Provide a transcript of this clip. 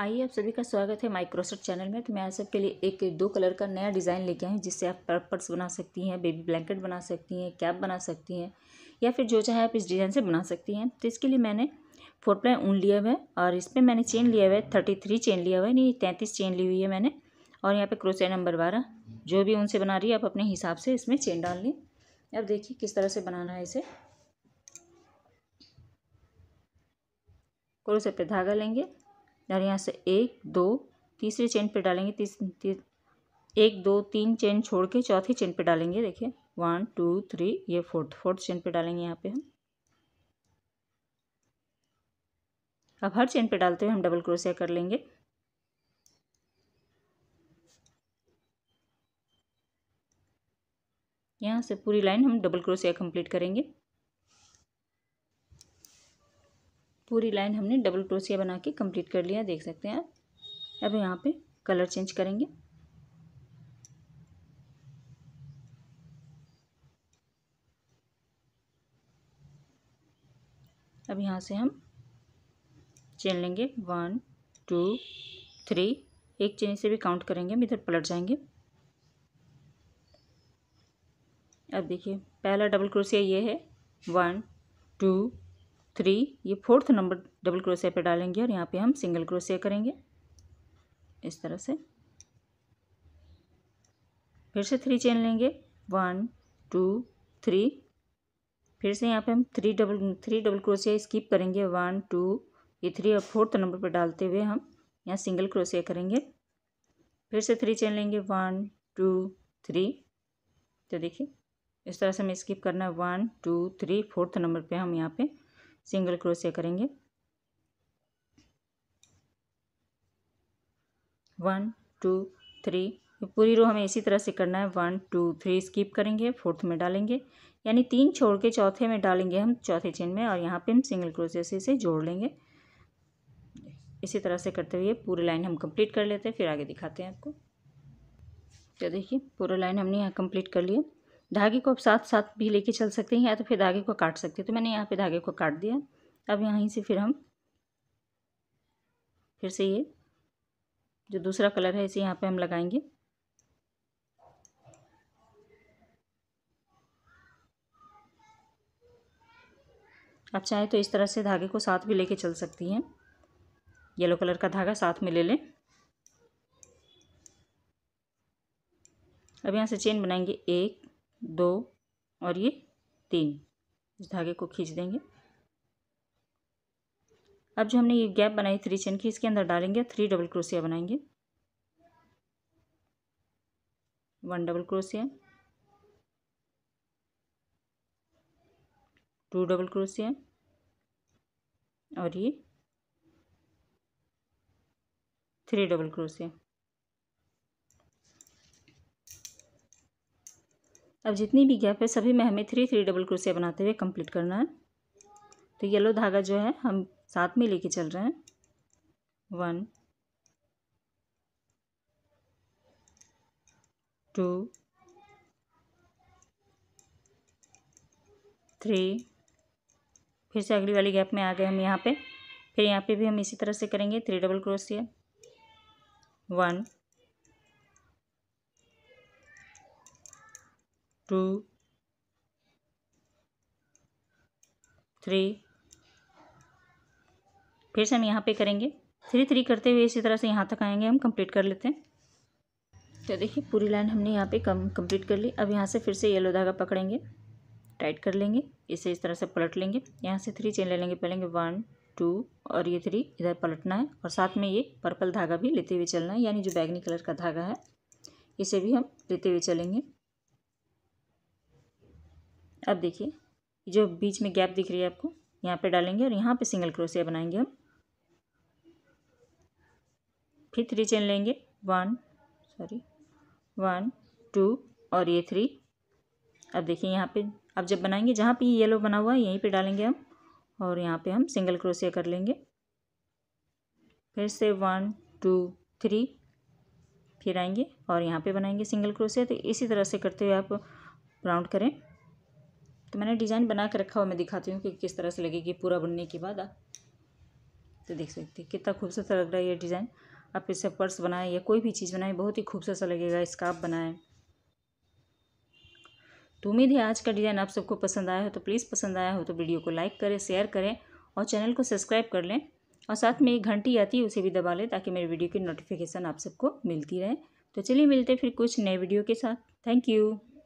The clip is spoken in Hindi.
आइए आप सभी का स्वागत है माइक्रोसॉफ्ट चैनल में तो मैं आप सबके लिए एक दो कलर का नया डिज़ाइन लेके आई हूँ जिससे आप पर्स बना सकती हैं बेबी ब्लैंकेट बना सकती हैं कैप बना सकती हैं या फिर जो चाहे आप इस डिज़ाइन से बना सकती हैं तो इसके लिए मैंने फोर प्लाई ऊन लिया हुआ है और इस पर मैंने चेन लिया हुआ है थर्टी थ्री चेन लिया हुआ है नहीं तैंतीस चेन ली हुई है मैंने और यहाँ पर क्रोचे नंबर बारह जो भी ऊन से बना रही है आप अपने हिसाब से इसमें चेन डाल लें अब देखिए किस तरह से बनाना है इसे क्रोसे पे धागा लेंगे और यहाँ से एक दो तीसरे चेन पे डालेंगे तीस ती, एक दो तीन चेन छोड़ के चौथी चेन पे डालेंगे देखिए वन टू थ्री ये फोर्थ फोर्थ चेन पे डालेंगे यहाँ पे हम अब हर चेन पे डालते हुए हम डबल क्रोशिया कर लेंगे यहाँ से पूरी लाइन हम डबल क्रोशिया कंप्लीट करेंगे पूरी लाइन हमने डबल क्रोसिया बना के कंप्लीट कर लिया देख सकते हैं आप अब यहाँ पे कलर चेंज करेंगे अब यहाँ से हम चेन लेंगे वन टू थ्री एक चेन से भी काउंट करेंगे हम इधर पलट जाएंगे अब देखिए पहला डबल क्रोशिया ये है वन टू थ्री ये फोर्थ नंबर डबल क्रोशिया पे डालेंगे और यहाँ पे हम सिंगल क्रोशिया करेंगे इस तरह से फिर से थ्री चेन लेंगे वन टू थ्री फिर से यहाँ पे हम three double three double crochet skip करेंगे वन टू ये थ्री और फोर्थ नंबर पर डालते हुए हम यहाँ सिंगल क्रोशिया करेंगे फिर से थ्री चेन लेंगे वन टू थ्री तो देखिए इस तरह से हमें स्किप करना है one two three fourth number पे हम यहाँ पे सिंगल क्रोशिया करेंगे वन टू थ्री पूरी रो हमें इसी तरह से करना है वन टू थ्री स्किप करेंगे फोर्थ में डालेंगे यानी तीन छोड़ के चौथे में डालेंगे हम चौथे चेन में और यहाँ पे हम सिंगल क्रोशिया से इसे जोड़ लेंगे इसी तरह से करते हुए पूरी लाइन हम कंप्लीट कर लेते हैं फिर आगे दिखाते हैं आपको तो देखिए पूरा लाइन हमने यहाँ कंप्लीट कर लिया धागे को आप साथ साथ भी लेके चल सकते हैं या तो फिर धागे को काट सकते हैं तो मैंने यहाँ पे धागे को काट दिया अब यहीं से फिर हम फिर से ये जो दूसरा कलर है इसे यहाँ पे हम लगाएंगे आप चाहे तो इस तरह से धागे को साथ भी लेके चल सकती हैं येलो कलर का धागा साथ में ले लें अब यहाँ से चेन बनाएंगे एक दो और ये तीन इस धागे को खींच देंगे अब जो हमने ये गैप बनाई थ्री चेन की इसके अंदर डालेंगे थ्री डबल क्रोशिया बनाएंगे one double crochet two double crochet और ये थ्री डबल क्रोशिया अब जितनी भी गैप है सभी में हमें थ्री थ्री डबल क्रोसिया बनाते हुए कंप्लीट करना है तो येलो धागा जो है हम साथ में लेके चल रहे हैं वन टू थ्री फिर से अगली वाली गैप में आ गए हम यहाँ पे फिर यहाँ पे भी हम इसी तरह से करेंगे three double crochet one two three फिर से हम यहाँ पे करेंगे थ्री थ्री करते हुए इसी तरह से यहाँ तक आएंगे हम कंप्लीट कर लेते हैं तो देखिए पूरी लाइन हमने यहाँ पे कम कंप्लीट कर ली अब यहाँ से फिर से येलो धागा पकड़ेंगे टाइट कर लेंगे इसे इस तरह से पलट लेंगे यहाँ से थ्री चेन ले लेंगे पहलेंगे वन टू और ये थ्री इधर पलटना है और साथ में ये पर्पल धागा भी लेते हुए चलना है यानी जो बैगनी कलर का धागा है इसे भी हम लेते हुए चलेंगे अब देखिए जो बीच में गैप दिख रही है आपको यहाँ पे डालेंगे और यहाँ पे सिंगल क्रोशिया बनाएंगे हम फिर थ्री चेन लेंगे वन सॉरी वन टू और ये थ्री अब देखिए यहाँ पे अब जब बनाएंगे जहाँ पे ये येलो बना हुआ है यहीं पे डालेंगे हम और यहाँ पे हम सिंगल क्रोशिया कर लेंगे फिर से वन टू थ्री फिर आएंगे और यहाँ पे बनाएंगे सिंगल क्रोशिया तो इसी तरह से करते हुए आप राउंड करें मैंने डिज़ाइन बना के रखा हुआ मैं दिखाती हूँ कि किस तरह से लगेगी पूरा बनने के बाद आप तो देख सकते हैं कितना खूबसूरत लग रहा है ये डिज़ाइन आप इससे पर्स बनाएं या कोई भी चीज़ बनाएं बहुत ही खूबसूरत सा लगेगा स्कार्फ बनाएं तो उम्मीद है आज का डिज़ाइन आप सबको पसंद आया हो तो प्लीज़ पसंद आया हो तो वीडियो को लाइक करें शेयर करें और चैनल को सब्सक्राइब कर लें और साथ में एक घंटी आती है उसे भी दबा लें ताकि मेरी वीडियो की नोटिफिकेशन आप सबको मिलती रहे तो चलिए मिलते फिर कुछ नए वीडियो के साथ थैंक यू